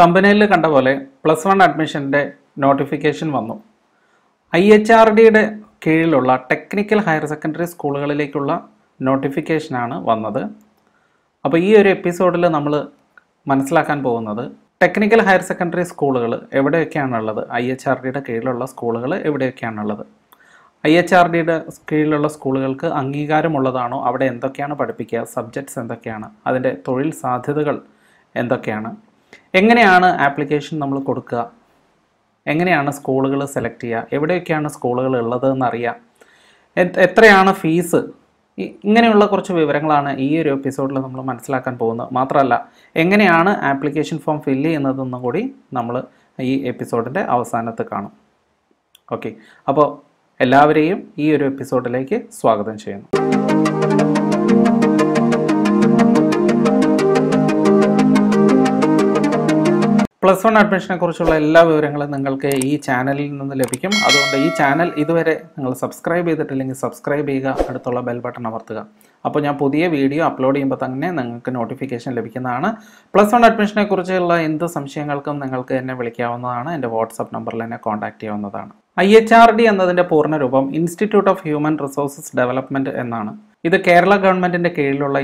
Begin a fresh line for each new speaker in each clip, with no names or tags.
തമ്പനയിൽ കണ്ട പോലെ plus one അഡ്മിഷൻ്റെ നോട്ടിഫിക്കേഷൻ വന്നു ഐ എച്ച് ആർ ഡിയുടെ കീഴിലുള്ള ടെക്നിക്കൽ ഹയർ സെക്കൻഡറി സ്കൂളുകളിലേക്കുള്ള നോട്ടിഫിക്കേഷനാണ് വന്നത് അപ്പോൾ ഈ ഒരു എപ്പിസോഡിൽ നമ്മൾ മനസ്സിലാക്കാൻ പോകുന്നത് ടെക്നിക്കൽ ഹയർ സെക്കൻഡറി സ്കൂളുകൾ എവിടെയൊക്കെയാണുള്ളത് ഐ എച്ച് ആർ ഡിയുടെ കീഴിലുള്ള സ്കൂളുകൾ എവിടെയൊക്കെയാണുള്ളത് ഐ എച്ച് ആർ ഡിയുടെ കീഴിലുള്ള സ്കൂളുകൾക്ക് അംഗീകാരമുള്ളതാണോ അവിടെ എന്തൊക്കെയാണ് പഠിപ്പിക്കുക സബ്ജക്ട്സ് എന്തൊക്കെയാണ് അതിൻ്റെ തൊഴിൽ സാധ്യതകൾ എന്തൊക്കെയാണ് എങ്ങനെയാണ് ആപ്ലിക്കേഷൻ നമ്മൾ കൊടുക്കുക എങ്ങനെയാണ് സ്കൂളുകൾ സെലക്ട് ചെയ്യുക എവിടെയൊക്കെയാണ് സ്കൂളുകൾ ഉള്ളതെന്ന് അറിയാം എത്രയാണ് ഫീസ് ഇങ്ങനെയുള്ള കുറച്ച് വിവരങ്ങളാണ് ഈ ഒരു എപ്പിസോഡിൽ നമ്മൾ മനസ്സിലാക്കാൻ പോകുന്നത് മാത്രമല്ല എങ്ങനെയാണ് ആപ്ലിക്കേഷൻ ഫോം ഫില്ല് ചെയ്യുന്നതെന്നും കൂടി നമ്മൾ ഈ എപ്പിസോഡിൻ്റെ അവസാനത്ത് കാണും ഓക്കെ അപ്പോൾ എല്ലാവരെയും ഈ ഒരു എപ്പിസോഡിലേക്ക് സ്വാഗതം ചെയ്യുന്നു പ്ലസ് വൺ അഡ്മിഷനെ കുറിച്ചുള്ള എല്ലാ വിവരങ്ങളും നിങ്ങൾക്ക് ഈ ചാനലിൽ നിന്ന് ലഭിക്കും അതുകൊണ്ട് ഈ ചാനൽ ഇതുവരെ നിങ്ങൾ സബ്സ്ക്രൈബ് ചെയ്തിട്ടില്ലെങ്കിൽ സബ്സ്ക്രൈബ് ചെയ്യുക അടുത്തുള്ള ബെൽ ബട്ടൺ അമർത്തുക അപ്പോൾ ഞാൻ പുതിയ വീഡിയോ അപ്ലോഡ് ചെയ്യുമ്പോൾ തന്നെ നിങ്ങൾക്ക് നോട്ടിഫിക്കേഷൻ ലഭിക്കുന്നതാണ് പ്ലസ് വൺ അഡ്മിഷനെ കുറിച്ചുള്ള എന്ത് സംശയങ്ങൾക്കും നിങ്ങൾക്ക് എന്നെ വിളിക്കാവുന്നതാണ് എൻ്റെ വാട്സപ്പ് നമ്പറിൽ എന്നെ കോൺടാക്റ്റ് ചെയ്യാവുന്നതാണ് ഐ എച്ച് ആർ ഡി എന്നതിൻ്റെ രൂപം institute of human resources development എന്നാണ് ഇത് കേരള ഗവൺമെന്റിന്റെ കീഴിലുള്ള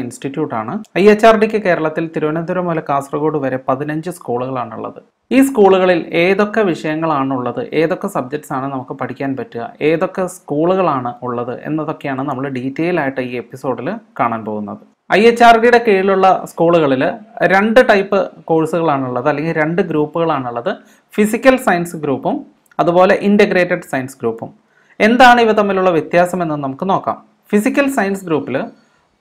ആണ് ഐ എച്ച് ആർ ഡിക്ക് കേരളത്തിൽ തിരുവനന്തപുരം മുതൽ കാസർഗോഡ് വരെ പതിനഞ്ച് സ്കൂളുകളാണുള്ളത് ഈ സ്കൂളുകളിൽ ഏതൊക്കെ വിഷയങ്ങളാണുള്ളത് ഏതൊക്കെ സബ്ജക്ട്സ് ആണ് നമുക്ക് പഠിക്കാൻ പറ്റുക ഏതൊക്കെ സ്കൂളുകളാണ് ഉള്ളത് എന്നതൊക്കെയാണ് നമ്മൾ ഡീറ്റെയിൽ ആയിട്ട് ഈ എപ്പിസോഡിൽ കാണാൻ പോകുന്നത് ഐ എച്ച് ആർ ഡിയുടെ കീഴിലുള്ള സ്കൂളുകളിൽ രണ്ട് ടൈപ്പ് കോഴ്സുകളാണുള്ളത് അല്ലെങ്കിൽ രണ്ട് ഗ്രൂപ്പുകളാണുള്ളത് ഫിസിക്കൽ സയൻസ് ഗ്രൂപ്പും അതുപോലെ ഇൻറ്റഗ്രേറ്റഡ് സയൻസ് ഗ്രൂപ്പും എന്താണ് ഇവ തമ്മിലുള്ള വ്യത്യാസം എന്ന് നമുക്ക് നോക്കാം ഫിസിക്കൽ സയൻസ് ഗ്രൂപ്പിൽ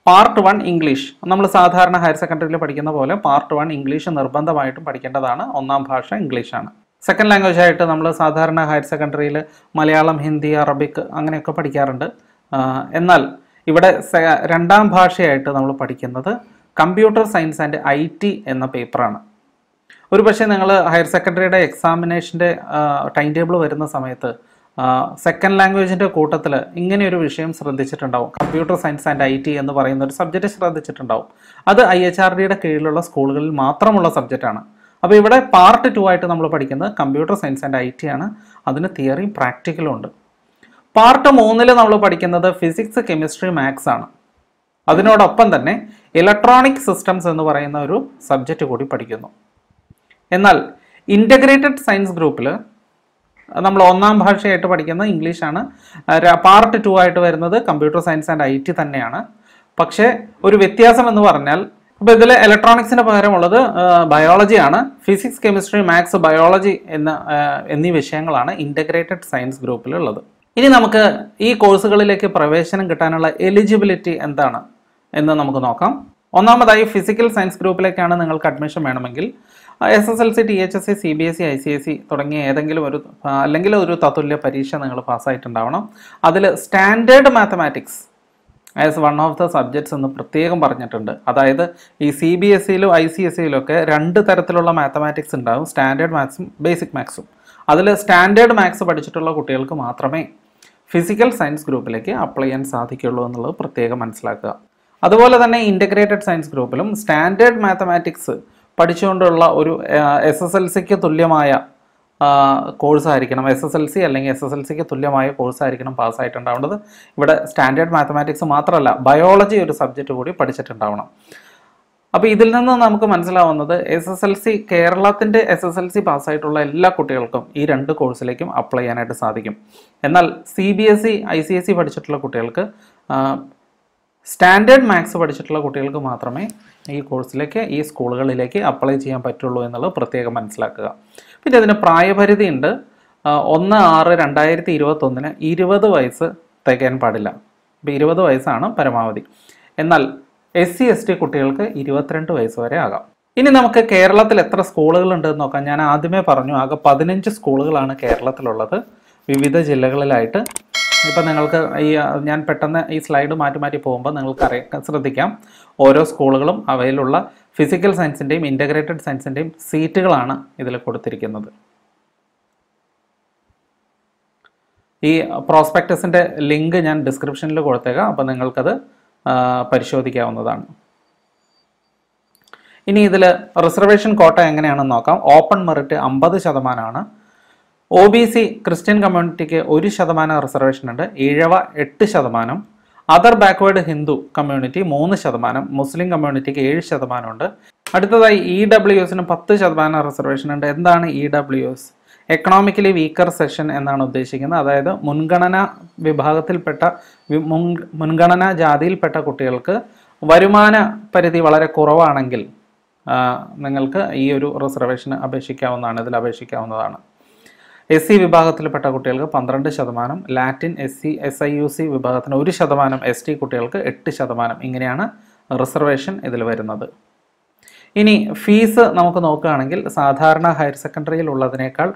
പാർട്ട് വൺ ഇംഗ്ലീഷ് നമ്മൾ സാധാരണ ഹയർ സെക്കൻഡറിയിൽ പഠിക്കുന്ന പോലെ പാർട്ട് വൺ ഇംഗ്ലീഷ് നിർബന്ധമായിട്ടും പഠിക്കേണ്ടതാണ് ഒന്നാം ഭാഷ ഇംഗ്ലീഷാണ് സെക്കൻഡ് ലാംഗ്വേജ് ആയിട്ട് നമ്മൾ സാധാരണ ഹയർ സെക്കൻഡറിയിൽ മലയാളം ഹിന്ദി അറബിക് അങ്ങനെയൊക്കെ പഠിക്കാറുണ്ട് എന്നാൽ ഇവിടെ രണ്ടാം ഭാഷയായിട്ട് നമ്മൾ പഠിക്കുന്നത് computer science and I T എന്ന പേപ്പറാണ് ഒരു പക്ഷേ നിങ്ങൾ ഹയർ സെക്കൻഡറിയുടെ എക്സാമിനേഷൻ്റെ ടൈം ടേബിൾ വരുന്ന സമയത്ത് സെക്കൻഡ് ലാംഗ്വേജിൻ്റെ കൂട്ടത്തിൽ ഇങ്ങനെ ഒരു വിഷയം ശ്രദ്ധിച്ചിട്ടുണ്ടാവും computer science and I T എന്ന് പറയുന്ന ഒരു സബ്ജക്റ്റ് ശ്രദ്ധിച്ചിട്ടുണ്ടാവും അത് ഐ എച്ച് ആർ ഡിയുടെ കീഴിലുള്ള സ്കൂളുകളിൽ മാത്രമുള്ള സബ്ജക്റ്റാണ് അപ്പോൾ ഇവിടെ പാർട്ട് ടു ആയിട്ട് നമ്മൾ പഠിക്കുന്നത് computer science and I T ആണ് അതിന് തിയറിയും പ്രാക്ടിക്കലും ഉണ്ട് പാർട്ട് മൂന്നിൽ നമ്മൾ പഠിക്കുന്നത് ഫിസിക്സ് കെമിസ്ട്രി മാത്സ് ആണ് അതിനോടൊപ്പം തന്നെ ഇലക്ട്രോണിക് സിസ്റ്റംസ് എന്ന് പറയുന്ന ഒരു സബ്ജക്റ്റ് കൂടി പഠിക്കുന്നു എന്നാൽ ഇൻ്റഗ്രേറ്റഡ് സയൻസ് ഗ്രൂപ്പിൽ നമ്മൾ ഒന്നാം ഭാഷയായിട്ട് പഠിക്കുന്നത് ഇംഗ്ലീഷാണ് പാർട്ട് ടു ആയിട്ട് വരുന്നത് computer science and I T തന്നെയാണ് പക്ഷേ ഒരു വ്യത്യാസം എന്ന് പറഞ്ഞാൽ അപ്പോൾ ഇതിൽ ഇലക്ട്രോണിക്സിന് പകരമുള്ളത് ബയോളജിയാണ് ഫിസിക്സ് കെമിസ്ട്രി മാത്സ് ബയോളജി എന്ന എന്നീ വിഷയങ്ങളാണ് ഇൻ്റഗ്രേറ്റഡ് സയൻസ് ഗ്രൂപ്പിലുള്ളത് ഇനി നമുക്ക് ഈ കോഴ്സുകളിലേക്ക് പ്രവേശനം കിട്ടാനുള്ള എലിജിബിലിറ്റി എന്താണ് എന്ന് നമുക്ക് നോക്കാം ഒന്നാമതായി ഫിസിക്കൽ സയൻസ് ഗ്രൂപ്പിലേക്കാണ് നിങ്ങൾക്ക് അഡ്മിഷൻ വേണമെങ്കിൽ S S L C T H S C C B S C I C S C തുടങ്ങിയ ഏതെങ്കിലും ഒരു അല്ലെങ്കിൽ ഒരു തത്തുല്യ പരീക്ഷ നിങ്ങൾ പാസ്സായിട്ടുണ്ടാവണം അതിൽ standard mathematics as one of the subjects എന്ന് പ്രത്യേകം പറഞ്ഞിട്ടുണ്ട് അതായത് ഈ സി ബി എസ് സിയിലും e ഐ സി എസ് സിയിലും e ഒക്കെ രണ്ട് തരത്തിലുള്ള മാത്തമാറ്റിക്സ് ഉണ്ടാവും സ്റ്റാൻഡേർഡ് മാത്സും ബേസിക് മാത്സും അതിൽ സ്റ്റാൻഡേർഡ് മാത്സ് പഠിച്ചിട്ടുള്ള കുട്ടികൾക്ക് മാത്രമേ ഫിസിക്കൽ സയൻസ് ഗ്രൂപ്പിലേക്ക് അപ്ലൈ ചെയ്യാൻ സാധിക്കുള്ളൂ എന്നുള്ളത് പ്രത്യേകം മനസ്സിലാക്കുക അതുപോലെ തന്നെ ഇൻറ്റഗ്രേറ്റഡ് സയൻസ് ഗ്രൂപ്പിലും സ്റ്റാൻഡേർഡ് മാത്തമാറ്റിക്സ് പഠിച്ചുകൊണ്ടുള്ള ഒരു എസ് എസ് എൽ സിക്ക് തുല്യമായ കോഴ്സായിരിക്കണം എസ് എസ് എൽ സി അല്ലെങ്കിൽ എസ് എസ് എൽ സിക്ക് തുല്യമായ കോഴ്സായിരിക്കണം പാസ്സായിട്ടുണ്ടാവേണ്ടത് ഇവിടെ സ്റ്റാൻഡേർഡ് മാത്തമാറ്റിക്സ് മാത്രമല്ല ബയോളജി ഒരു സബ്ജക്റ്റ് കൂടി പഠിച്ചിട്ടുണ്ടാവണം അപ്പോൾ ഇതിൽ നിന്ന് നമുക്ക് മനസ്സിലാവുന്നത് എസ് എസ് എൽ സി കേരളത്തിൻ്റെ എസ് എസ് എൽ സി പാസ്സായിട്ടുള്ള എല്ലാ കുട്ടികൾക്കും ഈ രണ്ട് കോഴ്സിലേക്കും അപ്ലൈ ചെയ്യാനായിട്ട് സാധിക്കും എന്നാൽ C B S C I C S C പഠിച്ചിട്ടുള്ള കുട്ടികൾക്ക് സ്റ്റാൻഡേർഡ് മാത്സ് പഠിച്ചിട്ടുള്ള കുട്ടികൾക്ക് മാത്രമേ ഈ കോഴ്സിലേക്ക് ഈ സ്കൂളുകളിലേക്ക് അപ്ലൈ ചെയ്യാൻ പറ്റുള്ളൂ എന്നുള്ളത് പ്രത്യേകം മനസ്സിലാക്കുക പിന്നെ അതിന് പ്രായപരിധി ഉണ്ട് ഒന്ന് ആറ് രണ്ടായിരത്തി ഇരുപത്തൊന്നിന് ഇരുപത് വയസ്സ് തികയാൻ പാടില്ല അപ്പോൾ ഇരുപത് വയസ്സാണ് പരമാവധി എന്നാൽ എസ് സി എസ് ടി കുട്ടികൾക്ക് ഇരുപത്തിരണ്ട് വയസ്സ് വരെ ആകാം ഇനി നമുക്ക് കേരളത്തിൽ എത്ര സ്കൂളുകളുണ്ട് എന്ന് നോക്കാം ഞാൻ ആദ്യമേ പറഞ്ഞു ആകെ പതിനഞ്ച് സ്കൂളുകളാണ് കേരളത്തിലുള്ളത് വിവിധ ജില്ലകളിലായിട്ട് ഇപ്പം നിങ്ങൾക്ക് ഈ ഞാൻ പെട്ടെന്ന് ഈ സ്ലൈഡ് മാറ്റി മാറ്റി പോകുമ്പോൾ നിങ്ങൾക്ക് അറിയാം ശ്രദ്ധിക്കാം ഓരോ സ്കൂളുകളും അവയിലുള്ള ഫിസിക്കൽ സയൻസിൻ്റെയും ഇൻ്റഗ്രേറ്റഡ് സയൻസിൻ്റെയും സീറ്റുകളാണ് ഇതിൽ കൊടുത്തിരിക്കുന്നത് ഈ പ്രോസ്പെക്ടസിൻ്റെ ലിങ്ക് ഞാൻ ഡിസ്ക്രിപ്ഷനിൽ കൊടുത്തേക്കാം അപ്പോൾ നിങ്ങൾക്കത് പരിശോധിക്കാവുന്നതാണ് ഇനി ഇതിൽ റിസർവേഷൻ കോട്ട എങ്ങനെയാണെന്ന് നോക്കാം ഓപ്പൺ മെറിറ്റ് അമ്പത് ശതമാനമാണ് ഒ ബി സി ക്രിസ്ത്യൻ കമ്മ്യൂണിറ്റിക്ക് ഒരു ശതമാനം റിസർവേഷൻ ഉണ്ട് ഈഴവ എട്ട് ശതമാനം അതർ ബാക്ക്വേഡ് ഹിന്ദു കമ്മ്യൂണിറ്റി മൂന്ന് ശതമാനം മുസ്ലിം കമ്മ്യൂണിറ്റിക്ക് ഏഴ് ശതമാനമുണ്ട് അടുത്തതായി ഇ e ഡബ്ല്യു എസിന് പത്ത് ശതമാനം റിസർവേഷൻ ഉണ്ട് എന്താണ് E W S economically weaker section എന്നാണ് ഉദ്ദേശിക്കുന്നത് അതായത് മുൻഗണന വിഭാഗത്തിൽപ്പെട്ട മുൻഗണന ജാതിയിൽപ്പെട്ട കുട്ടികൾക്ക് വരുമാന പരിധി വളരെ കുറവാണെങ്കിൽ നിങ്ങൾക്ക് ഈ ഒരു റിസർവേഷന് അപേക്ഷിക്കാവുന്നതാണ് ഇതിൽ അപേക്ഷിക്കാവുന്നതാണ് എസ് സി വിഭാഗത്തിൽപ്പെട്ട കുട്ടികൾക്ക് പന്ത്രണ്ട് ശതമാനം Latin S C S I U C വിഭാഗത്തിന് ഒരു ശതമാനം എസ് ടി കുട്ടികൾക്ക് എട്ട് ശതമാനം ഇങ്ങനെയാണ് റിസർവേഷൻ ഇതിൽ വരുന്നത് ഇനി ഫീസ് നമുക്ക് നോക്കുകയാണെങ്കിൽ സാധാരണ ഹയർ സെക്കൻഡറിയിൽ ഉള്ളതിനേക്കാൾ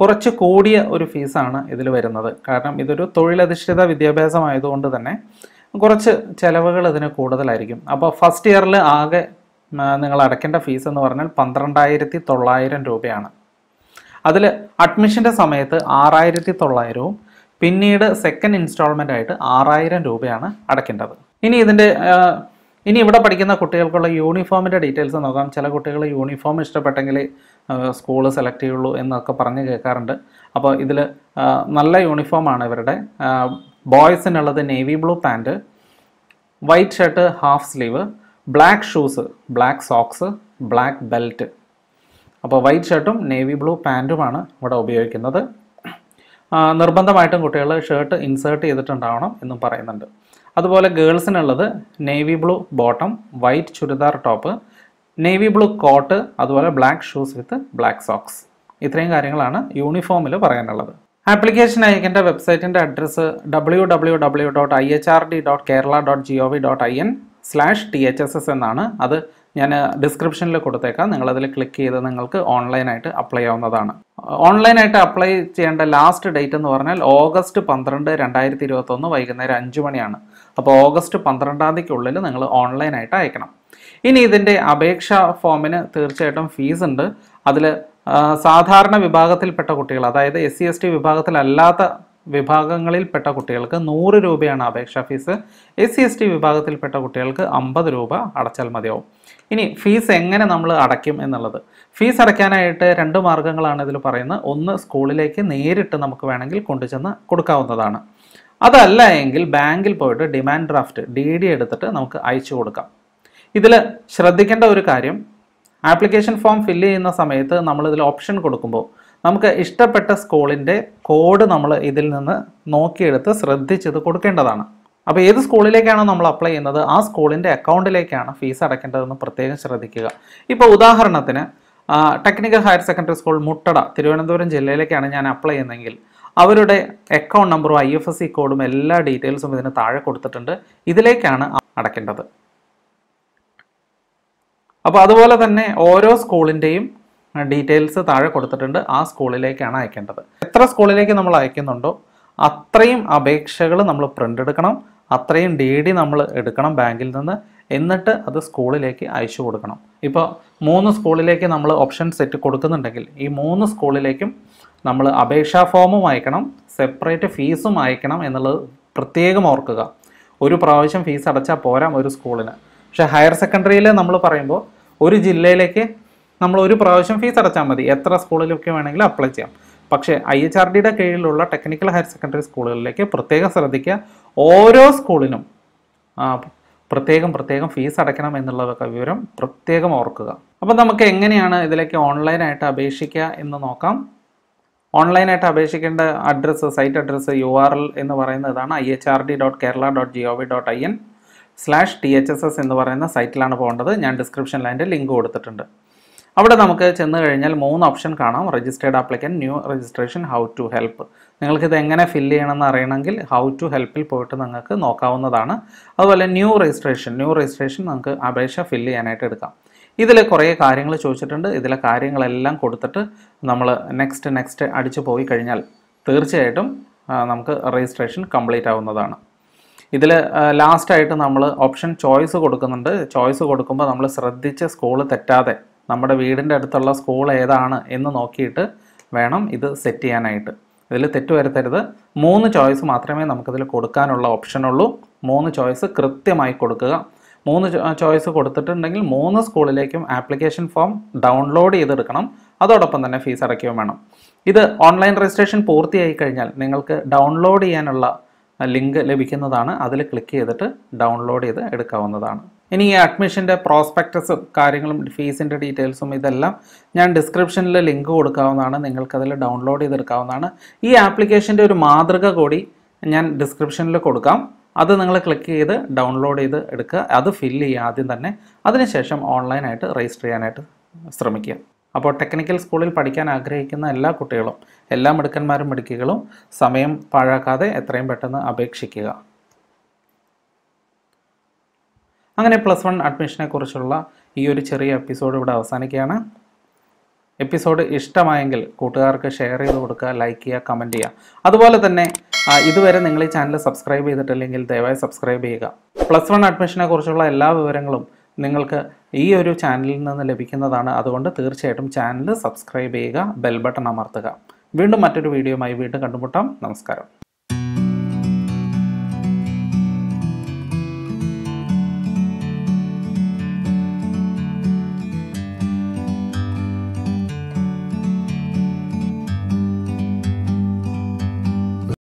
കുറച്ച് കൂടിയ ഒരു ഫീസാണ് ഇതിൽ വരുന്നത് കാരണം ഇതൊരു തൊഴിലധിഷ്ഠിത വിദ്യാഭ്യാസമായതുകൊണ്ട് തന്നെ കുറച്ച് ചിലവുകൾ ഇതിന് കൂടുതലായിരിക്കും അപ്പോൾ ഫസ്റ്റ് ഇയറിൽ ആകെ നിങ്ങൾ അടയ്ക്കേണ്ട ഫീസ് എന്ന് പറഞ്ഞാൽ പന്ത്രണ്ടായിരത്തി തൊള്ളായിരം രൂപയാണ് അതിൽ അഡ്മിഷൻ്റെ സമയത്ത് ആറായിരത്തി തൊള്ളായിരവും പിന്നീട് സെക്കൻഡ് ഇൻസ്റ്റാൾമെൻ്റ് ആയിട്ട് ആറായിരം രൂപയാണ് അടയ്ക്കേണ്ടത് ഇനി ഇതിൻ്റെ ഇനി ഇവിടെ പഠിക്കുന്ന കുട്ടികൾക്കുള്ള യൂണിഫോമിൻ്റെ ഡീറ്റെയിൽസ് നോക്കാം ചില കുട്ടികൾ യൂണിഫോം ഇഷ്ടപ്പെട്ടെങ്കിൽ സ്കൂൾ സെലക്ട് ചെയ്യുള്ളൂ എന്നൊക്കെ പറഞ്ഞ് കേൾക്കാറുണ്ട് അപ്പോൾ ഇതിൽ നല്ല യൂണിഫോമാണ് ഇവരുടെ ബോയ്സിനുള്ളത് navy blue pant white shirt half sleeve black shoes black socks black belt അപ്പോൾ വൈറ്റ് ഷർട്ടും നേവി ബ്ലൂ പാൻറ്റുമാണ് ഇവിടെ ഉപയോഗിക്കുന്നത് നിർബന്ധമായിട്ടും കുട്ടികൾ ഷർട്ട് ഇൻസേർട്ട് ചെയ്തിട്ടുണ്ടാവണം എന്നും പറയുന്നുണ്ട് അതുപോലെ ഗേൾസിനുള്ളത് navy blue bottom white churidar top navy blue coat അതുപോലെ black shoes with black socks ഇത്രയും കാര്യങ്ങളാണ് യൂണിഫോമിൽ പറയാനുള്ളത് ആപ്ലിക്കേഷൻ അയക്കേണ്ട വെബ്സൈറ്റിൻ്റെ address W W W dot I H R D dot Kerala dot G O V dot I N slash T H S S എന്നാണ് അത് ഞാൻ ഡിസ്ക്രിപ്ഷനിൽ കൊടുത്തേക്കാം നിങ്ങളതിൽ ക്ലിക്ക് ചെയ്ത് നിങ്ങൾക്ക് ഓൺലൈനായിട്ട് അപ്ലൈ ആവുന്നതാണ് ഓൺലൈനായിട്ട് അപ്ലൈ ചെയ്യേണ്ട ലാസ്റ്റ് ഡേറ്റ് എന്ന് പറഞ്ഞാൽ ഓഗസ്റ്റ് പന്ത്രണ്ട് രണ്ടായിരത്തി ഇരുപത്തൊന്ന് വൈകുന്നേരം അഞ്ച് മണിയാണ് അപ്പോൾ ഓഗസ്റ്റ് പന്ത്രണ്ടാം തീയതിക്കുള്ളിൽ നിങ്ങൾ ഓൺലൈനായിട്ട് അയക്കണം ഇനി ഇതിൻ്റെ അപേക്ഷാ ഫോമിന് തീർച്ചയായിട്ടും ഫീസ് ഉണ്ട് അതിൽ സാധാരണ വിഭാഗത്തിൽപ്പെട്ട കുട്ടികൾ അതായത് എസ് സി എസ് ടി വിഭാഗത്തിലല്ലാത്ത വിഭാഗങ്ങളിൽപ്പെട്ട കുട്ടികൾക്ക് നൂറ് രൂപയാണ് അപേക്ഷാ fee S C S T വിഭാഗത്തിൽപ്പെട്ട കുട്ടികൾക്ക് അമ്പത് രൂപ അടച്ചാൽ മതിയാവും ഇനി ഫീസ് എങ്ങനെ നമ്മൾ അടയ്ക്കും എന്നുള്ളത് ഫീസ് അടയ്ക്കാനായിട്ട് രണ്ട് മാർഗ്ഗങ്ങളാണ് ഇതിൽ പറയുന്നത് ഒന്ന് സ്കൂളിലേക്ക് നേരിട്ട് നമുക്ക് വേണമെങ്കിൽ കൊണ്ടുചെന്ന് കൊടുക്കാവുന്നതാണ് അതല്ല എങ്കിൽ ബാങ്കിൽ പോയിട്ട് ഡിമാൻഡ് ഡ്രാഫ്റ്റ് ഡി ഡി എടുത്തിട്ട് നമുക്ക് അയച്ചു കൊടുക്കാം ഇതിൽ ശ്രദ്ധിക്കേണ്ട ഒരു കാര്യം ആപ്ലിക്കേഷൻ ഫോം ഫില്ല് ചെയ്യുന്ന സമയത്ത് നമ്മളിതിൽ ഓപ്ഷൻ കൊടുക്കുമ്പോൾ നമുക്ക് ഇഷ്ടപ്പെട്ട സ്കൂളിൻ്റെ കോഡ് നമ്മൾ ഇതിൽ നിന്ന് നോക്കിയെടുത്ത് ശ്രദ്ധിച്ചത് കൊടുക്കേണ്ടതാണ് അപ്പോൾ ഏത് സ്കൂളിലേക്കാണോ നമ്മൾ അപ്ലൈ ചെയ്യുന്നത് ആ സ്കൂളിൻ്റെ അക്കൗണ്ടിലേക്കാണ് ഫീസ് അടയ്ക്കേണ്ടതെന്ന് പ്രത്യേകം ശ്രദ്ധിക്കുക ഇപ്പോൾ ഉദാഹരണത്തിന് technical higher secondary school Muttada Thiruvananthapuram ജില്ലയിലേക്കാണ് ഞാൻ അപ്ലൈ ചെയ്യുന്നതെങ്കിൽ അവരുടെ അക്കൗണ്ട് നമ്പറും ഐ എഫ് എസ് സി കോഡും എല്ലാ ഡീറ്റെയിൽസും ഇതിന് താഴെ കൊടുത്തിട്ടുണ്ട് ഇതിലേക്കാണ് അടയ്ക്കേണ്ടത് അപ്പോൾ അതുപോലെ തന്നെ ഓരോ സ്കൂളിൻ്റെയും ഡീറ്റെയിൽസ് താഴെ കൊടുത്തിട്ടുണ്ട് ആ സ്കൂളിലേക്കാണ് അയക്കേണ്ടത് എത്ര സ്കൂളിലേക്ക് നമ്മൾ അയക്കുന്നുണ്ടോ അത്രയും അപേക്ഷകൾ നമ്മൾ പ്രിൻ്റ് എടുക്കണം അത്രയും ഡി ഡി നമ്മൾ എടുക്കണം ബാങ്കിൽ നിന്ന് എന്നിട്ട് അത് സ്കൂളിലേക്ക് അയച്ചു കൊടുക്കണം ഇപ്പോൾ മൂന്ന് സ്കൂളിലേക്ക് നമ്മൾ ഓപ്ഷൻ സെറ്റ് കൊടുക്കുന്നുണ്ടെങ്കിൽ ഈ മൂന്ന് സ്കൂളിലേക്കും നമ്മൾ അപേക്ഷാ ഫോമും അയക്കണം സെപ്പറേറ്റ് ഫീസും അയക്കണം എന്നുള്ളത് പ്രത്യേകം ഓർക്കുക ഒരു പ്രാവശ്യം ഫീസ് അടച്ചാൽ പോരാം ഒരു സ്കൂളിന് പക്ഷേ ഹയർ സെക്കൻഡറിയിൽ നമ്മൾ പറയുമ്പോൾ ഒരു ജില്ലയിലേക്ക് നമ്മൾ ഒരു പ്രാവശ്യം ഫീസ് അടച്ചാൽ മതി എത്ര സ്കൂളിലൊക്കെ വേണമെങ്കിലും അപ്ലൈ ചെയ്യാം പക്ഷേ ഐ എച്ച് ആർ ഡിയുടെ കീഴിലുള്ള ടെക്നിക്കൽ ഹയർ സെക്കൻഡറി സ്കൂളുകളിലേക്ക് പ്രത്യേകം ശ്രദ്ധിക്കുക ഓരോ സ്കൂളിനും പ്രത്യേകം പ്രത്യേകം ഫീസ് അടയ്ക്കണം എന്നുള്ളതൊക്കെ വിവരം പ്രത്യേകം ഓർക്കുക അപ്പോൾ നമുക്ക് എങ്ങനെയാണ് ഇതിലേക്ക് ഓൺലൈനായിട്ട് അപേക്ഷിക്കുക എന്ന് നോക്കാം ഓൺലൈനായിട്ട് അപേക്ഷിക്കേണ്ട address site address U R L എന്ന് പറയുന്ന ഇതാണ് I H R D dot Kerala dot G O V dot I N slash T H S S എന്ന് പറയുന്ന സൈറ്റിലാണ് പോകേണ്ടത് ഞാൻ ഡിസ്ക്രിപ്ഷനിൽ അതിൻ്റെ ലിങ്ക് കൊടുത്തിട്ടുണ്ട് അവിടെ നമുക്ക് ചെന്ന് കഴിഞ്ഞാൽ മൂന്ന് ഓപ്ഷൻ കാണാം registered applicant new registration how to help നിങ്ങൾക്കിത് എങ്ങനെ ഫില്ല് ചെയ്യണമെന്ന് അറിയണമെങ്കിൽ ഹൗ ടു ഹെൽപ്പിൽ പോയിട്ട് നിങ്ങൾക്ക് നോക്കാവുന്നതാണ് അതുപോലെ ന്യൂ രജിസ്ട്രേഷൻ ന്യൂ രജിസ്ട്രേഷൻ നമുക്ക് അപേക്ഷ ഫില്ല് ചെയ്യാനായിട്ട് എടുക്കാം ഇതിൽ കുറേ കാര്യങ്ങൾ ചോദിച്ചിട്ടുണ്ട് ഇതിലെ കാര്യങ്ങളെല്ലാം കൊടുത്തിട്ട് നമ്മൾ നെക്സ്റ്റ് നെക്സ്റ്റ് അടിച്ചു പോയി കഴിഞ്ഞാൽ തീർച്ചയായിട്ടും നമുക്ക് രജിസ്ട്രേഷൻ കംപ്ലീറ്റ് ആവുന്നതാണ് ഇതിൽ ലാസ്റ്റായിട്ട് നമ്മൾ ഓപ്ഷൻ ചോയ്സ് കൊടുക്കുന്നുണ്ട് ചോയ്സ് കൊടുക്കുമ്പോൾ നമ്മൾ ശ്രദ്ധിച്ച് സ്കൂൾ തെറ്റാതെ നമ്മുടെ വീടിൻ്റെ അടുത്തുള്ള സ്കൂൾ ഏതാണ് എന്ന് നോക്കിയിട്ട് വേണം ഇത് സെറ്റ് ചെയ്യാനായിട്ട് ഇതിൽ തെറ്റ് വരുത്തരുത് മൂന്ന് ചോയ്സ് മാത്രമേ നമുക്കിതിൽ കൊടുക്കാനുള്ള ഓപ്ഷനുള്ളൂ മൂന്ന് ചോയ്സ് കൃത്യമായി കൊടുക്കുക മൂന്ന് ചോയ്സ് കൊടുത്തിട്ടുണ്ടെങ്കിൽ മൂന്ന് സ്കൂളിലേക്കും ആപ്ലിക്കേഷൻ ഫോം ഡൗൺലോഡ് ചെയ്തെടുക്കണം അതോടൊപ്പം തന്നെ ഫീസ് അടയ്ക്കുകയും വേണം ഇത് ഓൺലൈൻ രജിസ്ട്രേഷൻ പൂർത്തിയായി കഴിഞ്ഞാൽ നിങ്ങൾക്ക് ഡൗൺലോഡ് ചെയ്യാനുള്ള ലിങ്ക് ലഭിക്കുന്നതാണ് അതിൽ ക്ലിക്ക് ചെയ്തിട്ട് ഡൗൺലോഡ് ചെയ്ത് എടുക്കാവുന്നതാണ് ഇനി ഈ അഡ്മിഷൻ്റെ പ്രോസ്പെക്ടസും കാര്യങ്ങളും ഫീസിൻ്റെ ഡീറ്റെയിൽസും ഇതെല്ലാം ഞാൻ ഡിസ്ക്രിപ്ഷനിൽ ലിങ്ക് കൊടുക്കാവുന്നതാണ് നിങ്ങൾക്കതിൽ ഡൗൺലോഡ് ചെയ്തെടുക്കാവുന്നതാണ് ഈ ആപ്ലിക്കേഷൻ്റെ ഒരു മാതൃക കൂടി ഞാൻ ഡിസ്ക്രിപ്ഷനിൽ കൊടുക്കാം അത് നിങ്ങൾ ക്ലിക്ക് ചെയ്ത് ഡൗൺലോഡ് ചെയ്ത് എടുക്കുക അത് ഫില്ല് ചെയ്യുക ആദ്യം തന്നെ അതിനുശേഷം ഓൺലൈനായിട്ട് രജിസ്റ്റർ ചെയ്യാനായിട്ട് ശ്രമിക്കുക അപ്പോൾ ടെക്നിക്കൽ സ്കൂളിൽ പഠിക്കാൻ ആഗ്രഹിക്കുന്ന എല്ലാ കുട്ടികളും എല്ലാ മിടുക്കന്മാരും മിടുക്കികളും സമയം പാഴാക്കാതെ എത്രയും പെട്ടെന്ന് അപേക്ഷിക്കുക അങ്ങനെ പ്ലസ് വൺ അഡ്മിഷനെ കുറിച്ചുള്ള ഈ ഒരു ചെറിയ എപ്പിസോഡ് ഇവിടെ അവസാനിക്കുകയാണ് എപ്പിസോഡ് ഇഷ്ടമായെങ്കിൽ കൂട്ടുകാർക്ക് ഷെയർ ചെയ്ത് കൊടുക്കുക ലൈക്ക് ചെയ്യുക കമൻറ്റ് ചെയ്യുക അതുപോലെ തന്നെ ഇതുവരെ നിങ്ങൾ ഈ ചാനൽ സബ്സ്ക്രൈബ് ചെയ്തിട്ടില്ലെങ്കിൽ ദയവായി സബ്സ്ക്രൈബ് ചെയ്യുക പ്ലസ് വൺ അഡ്മിഷനെ കുറിച്ചുള്ള എല്ലാ വിവരങ്ങളും നിങ്ങൾക്ക് ഈ ഒരു ചാനലിൽ നിന്ന് ലഭിക്കുന്നതാണ് അതുകൊണ്ട് തീർച്ചയായിട്ടും ചാനൽ സബ്സ്ക്രൈബ് ചെയ്യുക ബെൽ ബട്ടൺ അമർത്തുക വീണ്ടും മറ്റൊരു വീഡിയോയുമായി വീണ്ടും കണ്ടുമുട്ടാം നമസ്കാരം